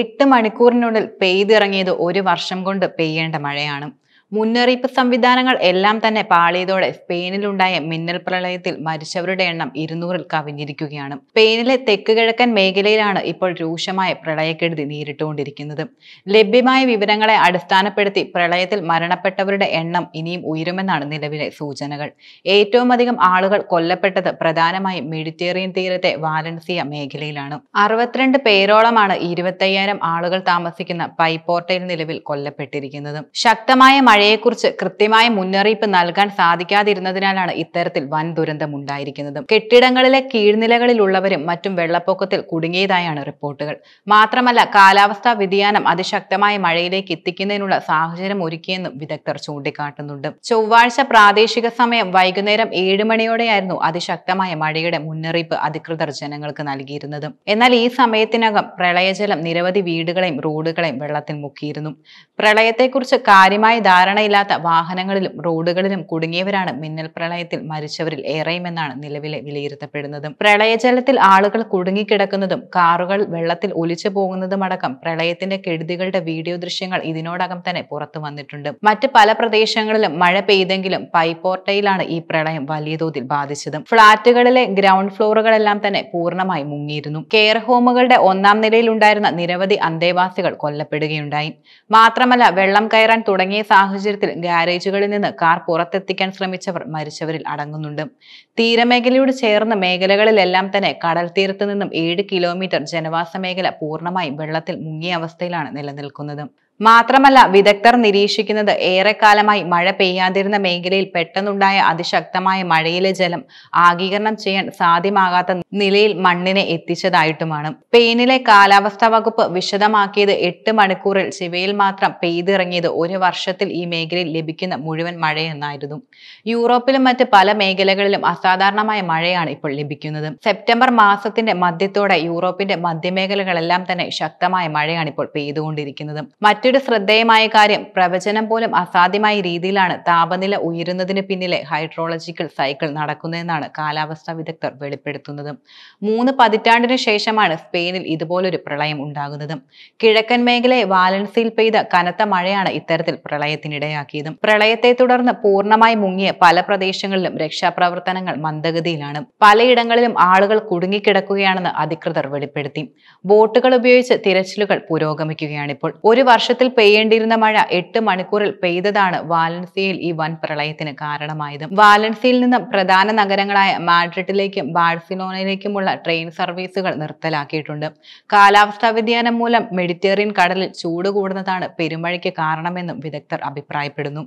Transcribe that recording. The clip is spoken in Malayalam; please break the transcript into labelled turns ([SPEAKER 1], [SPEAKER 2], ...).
[SPEAKER 1] എട്ട് മണിക്കൂറിനുള്ളിൽ പെയ്തിറങ്ങിയത് ഒരു വർഷം കൊണ്ട് പെയ്യേണ്ട മഴയാണ് മുന്നറിയിപ്പ് സംവിധാനങ്ങൾ എല്ലാം തന്നെ പാളിയതോടെ സ്പെയിനിലുണ്ടായ മിന്നൽ പ്രളയത്തിൽ മരിച്ചവരുടെ എണ്ണം ഇരുന്നൂറിൽ കവിഞ്ഞിരിക്കുകയാണ് സ്പെയിനിലെ തെക്ക് കിഴക്കൻ മേഖലയിലാണ് ഇപ്പോൾ രൂക്ഷമായ പ്രളയക്കെടുതി നേരിട്ടുകൊണ്ടിരിക്കുന്നത് ലഭ്യമായ വിവരങ്ങളെ അടിസ്ഥാനപ്പെടുത്തി പ്രളയത്തിൽ മരണപ്പെട്ടവരുടെ എണ്ണം ഇനിയും ഉയരുമെന്നാണ് നിലവിലെ സൂചനകൾ ഏറ്റവും അധികം ആളുകൾ കൊല്ലപ്പെട്ടത് പ്രധാനമായും മെഡിറ്റേറിയൻ തീരത്തെ വാലൻസിയ മേഖലയിലാണ് അറുപത്തിരണ്ട് പേരോളമാണ് ഇരുപത്തയ്യായിരം ആളുകൾ താമസിക്കുന്ന പൈപ്പോർട്ടയിൽ നിലവിൽ കൊല്ലപ്പെട്ടിരിക്കുന്നത് ശക്തമായ മഴ മഴയെക്കുറിച്ച് കൃത്യമായ മുന്നറിയിപ്പ് നൽകാൻ സാധിക്കാതിരുന്നതിനാലാണ് ഇത്തരത്തിൽ വൻ ദുരന്തം ഉണ്ടായിരിക്കുന്നതും കെട്ടിടങ്ങളിലെ കീഴ്നിലകളിലുള്ളവരും മറ്റും വെള്ളപ്പൊക്കത്തിൽ കുടുങ്ങിയതായാണ് റിപ്പോർട്ടുകൾ മാത്രമല്ല കാലാവസ്ഥാ വ്യതിയാനം അതിശക്തമായ മഴയിലേക്ക് എത്തിക്കുന്നതിനുള്ള സാഹചര്യം ഒരുക്കിയെന്നും വിദഗ്ധർ ചൂണ്ടിക്കാട്ടുന്നുണ്ട് ചൊവ്വാഴ്ച പ്രാദേശിക സമയം വൈകുന്നേരം ഏഴ് മണിയോടെയായിരുന്നു അതിശക്തമായ മഴയുടെ മുന്നറിയിപ്പ് അധികൃതർ ജനങ്ങൾക്ക് നൽകിയിരുന്നത് എന്നാൽ ഈ സമയത്തിനകം പ്രളയജലം നിരവധി വീടുകളെയും റോഡുകളെയും വെള്ളത്തിൽ മുക്കിയിരുന്നു പ്രളയത്തെക്കുറിച്ച് കാര്യമായ ധാരണ ധാരണയില്ലാത്ത വാഹനങ്ങളിലും റോഡുകളിലും കുടുങ്ങിയവരാണ് മിന്നൽ പ്രളയത്തിൽ മരിച്ചവരിൽ ഏറെയുമെന്നാണ് നിലവിലെ വിലയിരുത്തപ്പെടുന്നത് പ്രളയജലത്തിൽ ആളുകൾ കുടുങ്ങിക്കിടക്കുന്നതും കാറുകൾ വെള്ളത്തിൽ ഒലിച്ചു പോകുന്നതുമടക്കം പ്രളയത്തിന്റെ കെടുതികളുടെ വീഡിയോ ദൃശ്യങ്ങൾ ഇതിനോടകം തന്നെ പുറത്തു വന്നിട്ടുണ്ട് മറ്റ് പല പ്രദേശങ്ങളിലും മഴ പെയ്തെങ്കിലും പൈപ്പോർട്ടയിലാണ് ഈ പ്രളയം വലിയ തോതിൽ ബാധിച്ചത് ഫ്ളാറ്റുകളിലെ ഗ്രൗണ്ട് ഫ്ലോറുകളെല്ലാം തന്നെ പൂർണ്ണമായി മുങ്ങിയിരുന്നു കെയർ ഹോമുകളുടെ ഒന്നാം നിലയിൽ ഉണ്ടായിരുന്ന നിരവധി അന്തേവാസികൾ കൊല്ലപ്പെടുകയുണ്ടായി മാത്രമല്ല വെള്ളം കയറാൻ തുടങ്ങിയ സാഹചര്യം സാഹചര്യത്തിൽ ഗാരേജുകളിൽ നിന്ന് കാർ പുറത്തെത്തിക്കാൻ ശ്രമിച്ചവർ മരിച്ചവരിൽ അടങ്ങുന്നുണ്ട് തീരമേഖലയോട് ചേർന്ന മേഖലകളിലെല്ലാം തന്നെ കടൽ തീരത്ത് നിന്നും ഏഴ് കിലോമീറ്റർ ജനവാസ മേഖല പൂർണ്ണമായും വെള്ളത്തിൽ മുങ്ങിയ അവസ്ഥയിലാണ് നിലനിൽക്കുന്നത് മാത്രമല്ല വിദഗ്ധർ നിരീക്ഷിക്കുന്നത് ഏറെക്കാലമായി മഴ പെയ്യാതിരുന്ന മേഖലയിൽ പെട്ടെന്നുണ്ടായ അതിശക്തമായ മഴയിലെ ജലം ആഗീകരണം ചെയ്യാൻ സാധ്യമാകാത്ത നിലയിൽ മണ്ണിനെ എത്തിച്ചതായിട്ടുമാണ് പെയിനിലെ കാലാവസ്ഥാ വകുപ്പ് വിശദമാക്കിയത് എട്ട് മണിക്കൂറിൽ ശിവയിൽ മാത്രം പെയ്തിറങ്ങിയത് ഒരു വർഷത്തിൽ ഈ മേഖലയിൽ ലഭിക്കുന്ന മുഴുവൻ മഴയെന്നായിരുന്നു യൂറോപ്പിലും മറ്റ് പല മേഖലകളിലും അസാധാരണമായ മഴയാണ് ഇപ്പോൾ ലഭിക്കുന്നത് സെപ്റ്റംബർ മാസത്തിന്റെ മധ്യത്തോടെ യൂറോപ്പിന്റെ മധ്യമേഖലകളെല്ലാം തന്നെ ശക്തമായ മഴയാണ് ഇപ്പോൾ പെയ്തുകൊണ്ടിരിക്കുന്നത് മറ്റ് മറ്റൊരു ശ്രദ്ധേയമായ കാര്യം പ്രവചനം പോലും അസാധ്യമായ രീതിയിലാണ് താപനില ഉയരുന്നതിന് പിന്നിലെ ഹൈഡ്രോളജിക്കൽ സൈക്കിൾ നടക്കുന്നതെന്നാണ് കാലാവസ്ഥാ വിദഗ്ധർ വെളിപ്പെടുത്തുന്നത് മൂന്ന് പതിറ്റാണ്ടിനു ശേഷമാണ് സ്പെയിനിൽ ഇതുപോലൊരു പ്രളയം ഉണ്ടാകുന്നത് കിഴക്കൻ മേഖലയെ വാലൻസിയിൽ പെയ്ത കനത്ത മഴയാണ് ഇത്തരത്തിൽ പ്രളയത്തിനിടയാക്കിയത് പ്രളയത്തെ തുടർന്ന് പൂർണ്ണമായി മുങ്ങിയ പല പ്രദേശങ്ങളിലും രക്ഷാപ്രവർത്തനങ്ങൾ മന്ദഗതിയിലാണ് പലയിടങ്ങളിലും ആളുകൾ കുടുങ്ങിക്കിടക്കുകയാണെന്ന് അധികൃതർ വെളിപ്പെടുത്തി ബോട്ടുകൾ ഉപയോഗിച്ച് തിരച്ചിലുകൾ പുരോഗമിക്കുകയാണിപ്പോൾ ഒരു വർഷം വർഷത്തിൽ പെയ്യേണ്ടിയിരുന്ന മഴ എട്ട് മണിക്കൂറിൽ പെയ്തതാണ് വാലൻസിയയിൽ ഈ വൻ പ്രളയത്തിന് കാരണമായത് വാലൻസിയയിൽ നിന്ന് പ്രധാന നഗരങ്ങളായ മാഡ്രിഡിലേക്കും ബാഴ്സിലോണയിലേക്കുമുള്ള ട്രെയിൻ സർവീസുകൾ നിർത്തലാക്കിയിട്ടുണ്ട് കാലാവസ്ഥാ വ്യതിയാനം മൂലം മെഡിറ്ററേനിയൻ കടലിൽ ചൂട് കൂടുന്നതാണ് പെരുമഴയ്ക്ക് കാരണമെന്നും വിദഗ്ധർ അഭിപ്രായപ്പെടുന്നു